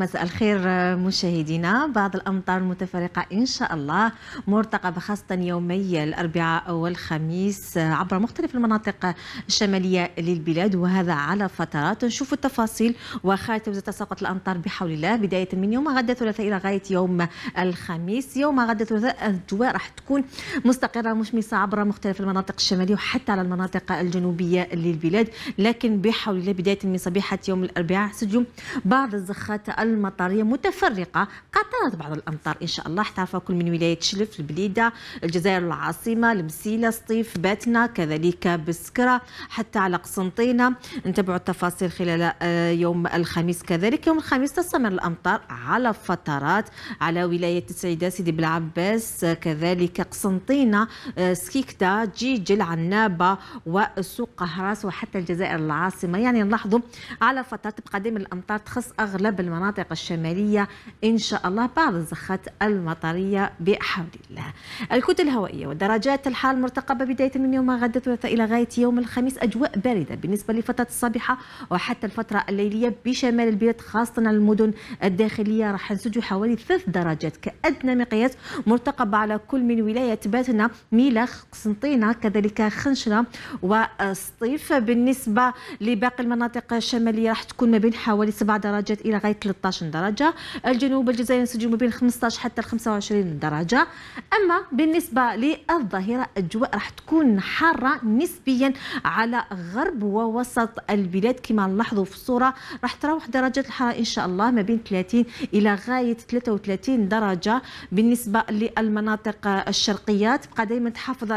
مساء الخير مشاهدينا بعض الامطار المتفرقه ان شاء الله مرتقبه خاصه يومي الاربعاء والخميس عبر مختلف المناطق الشماليه للبلاد وهذا على فترات نشوف التفاصيل وخاتم تساقط الامطار بحول الله بدايه من يوم غدا الثلاثاء الى غايه يوم الخميس يوم غدا الثلاثاء الاجواء راح تكون مستقره مشمسه عبر مختلف المناطق الشماليه وحتى على المناطق الجنوبيه للبلاد لكن بحول الله بدايه من صبيحه يوم الاربعاء سجوم بعض الزخات المطريه متفرقه قطرت بعض الامطار ان شاء الله حتعرفوا كل من ولايه شلف البليده الجزائر العاصمه المسيله سطيف باتنا كذلك بسكره حتى على قسنطينه نتبعوا التفاصيل خلال آه، يوم الخميس كذلك يوم الخميس تستمر الامطار على فترات على ولايه السعيده سيدي بلعباس كذلك قسنطينه آه، سكيكتا جيجل عنابه وسوق قهراس وحتى الجزائر العاصمه يعني نلاحظوا على فترات تبقى دائما الامطار تخص اغلب المناطق المناطق الشمالية إن شاء الله بعض الزخات المطرية بحول الله الكتل الهوائية ودرجات الحال المرتقبة بداية من يوم غد الثلاثاء إلى غاية يوم الخميس أجواء باردة بالنسبة لفترة الصباحة وحتى الفترة الليلية بشمال البلاد خاصة المدن الداخلية راح نسجل حوالي ثلاث درجات كأدنى مقياس مرتقبة على كل من ولاية باتنا ميلخ قسنطينة كذلك خنشنة وسطيف بالنسبة لباقي المناطق الشمالية راح تكون ما بين حوالي 7 درجات إلى غاية 16 درجة الجنوب الجزائر ينسجم ما بين 15 حتى 25 درجة أما بالنسبة للظهيرة الأجواء راح تكون حارة نسبيا على غرب ووسط البلاد كما نلاحظوا في الصورة راح تروح درجة الحرارة إن شاء الله ما بين 30 إلى غاية 33 درجة بالنسبة للمناطق الشرقية تبقى دائما تحافظ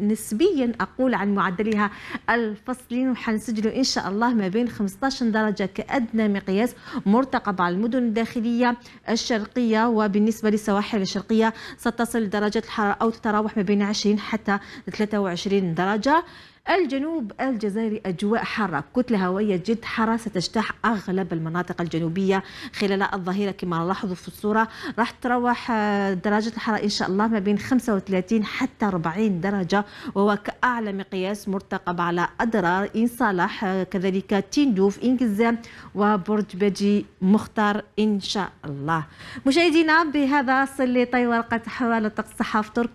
نسبيا أقول عن معدلها الفصلين وحنسجلوا إن شاء الله ما بين 15 درجة كأدنى مقياس مرتقب المدن الداخلية الشرقية وبالنسبة للسواحل الشرقية ستصل درجة الحرارة أو تتراوح ما بين 20 حتى 23 درجة الجنوب الجزائري أجواء حارة كتلة هوائية جد حارة ستجتاح أغلب المناطق الجنوبية خلال الظهيرة كما نلاحظ في الصورة راح تروح آه، درجة الحرارة إن شاء الله ما بين 35 حتى 40 درجة وهو كأعلى مقياس مرتقب على أدرار إن صالح آه، كذلك تندوف إنجزام وبرج بجي مختار إن شاء الله مشاهدينا بهذا صلي طي ورقة حوالي الطقس صحاف تركيا